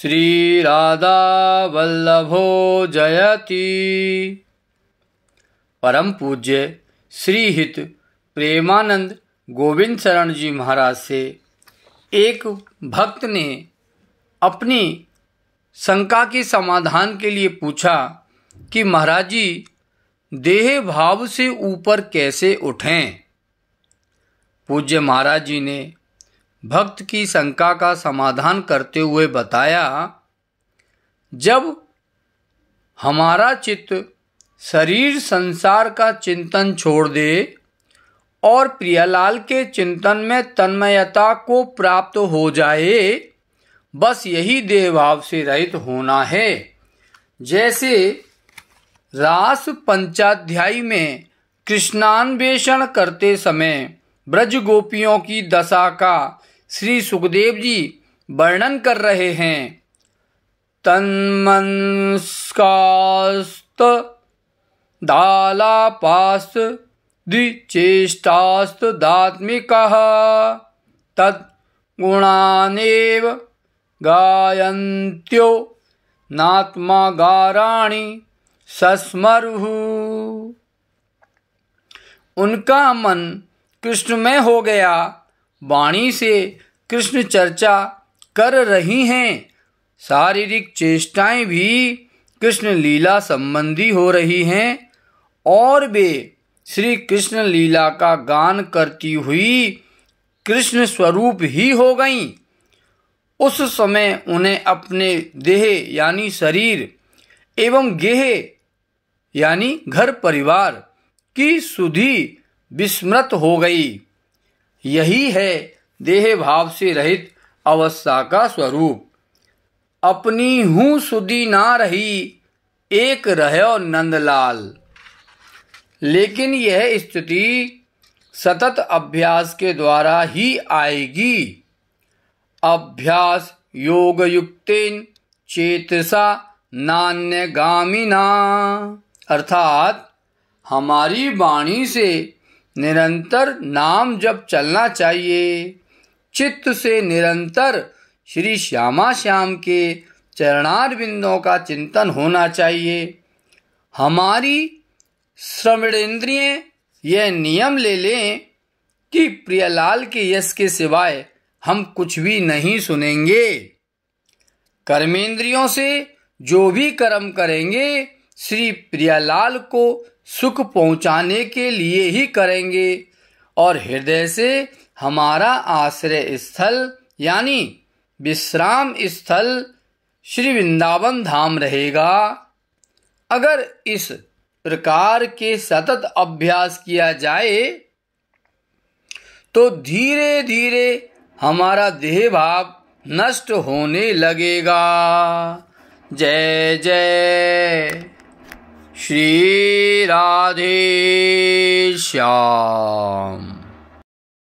श्रीराधावल्लभो जयति परम पूज्य श्रीहित प्रेमानंद गोविंद शरण जी महाराज से एक भक्त ने अपनी शंका के समाधान के लिए पूछा कि महाराज जी देह भाव से ऊपर कैसे उठें पूज्य महाराज जी ने भक्त की शंका का समाधान करते हुए बताया जब हमारा चित्त शरीर संसार का चिंतन छोड़ दे और प्रियलाल के चिंतन में तन्मयता को प्राप्त हो जाए बस यही देवभाव से रहित होना है जैसे रास पंचाध्यायी में कृष्णान्वेषण करते समय ब्रज गोपियों की दशा का श्री सुखदेव जी वर्णन कर रहे हैं तन्मस्कास्त दालापास्त द्विचेष्टास्त दात्मिक तत् गायन्त्यो नात्मागाराणि सस्मरु उनका मन कृष्ण में हो गया वाणी से कृष्ण चर्चा कर रही हैं शारीरिक चेष्टाएं भी कृष्ण लीला संबंधी हो रही हैं और वे श्री कृष्ण लीला का गान करती हुई कृष्ण स्वरूप ही हो गईं उस समय उन्हें अपने देह यानी शरीर एवं गेह यानी घर परिवार की सुधि विस्मृत हो गई यही है देह भाव से रहित अवस्था का स्वरूप अपनी हूं सुधी ना रही एक रहो नंदलाल लेकिन यह स्थिति सतत अभ्यास के द्वारा ही आएगी अभ्यास योग युक्तेन चेतसा नान्य गामिना अर्थात हमारी वाणी से निरंतर नाम जब चलना चाहिए चित्त से निरंतर श्री श्यामा श्याम के चरणार बिंदों का चिंतन होना चाहिए हमारी श्रमणेन्द्रिय यह नियम ले लें कि प्रियलाल के यश के सिवाय हम कुछ भी नहीं सुनेंगे कर्मेंद्रियों से जो भी कर्म करेंगे श्री प्रियालाल को सुख पहुंचाने के लिए ही करेंगे और हृदय से हमारा आश्रय स्थल यानी विश्राम स्थल श्री वृंदावन धाम रहेगा अगर इस प्रकार के सतत अभ्यास किया जाए तो धीरे धीरे हमारा देह भाव नष्ट होने लगेगा जय जय श्री राधे श्याम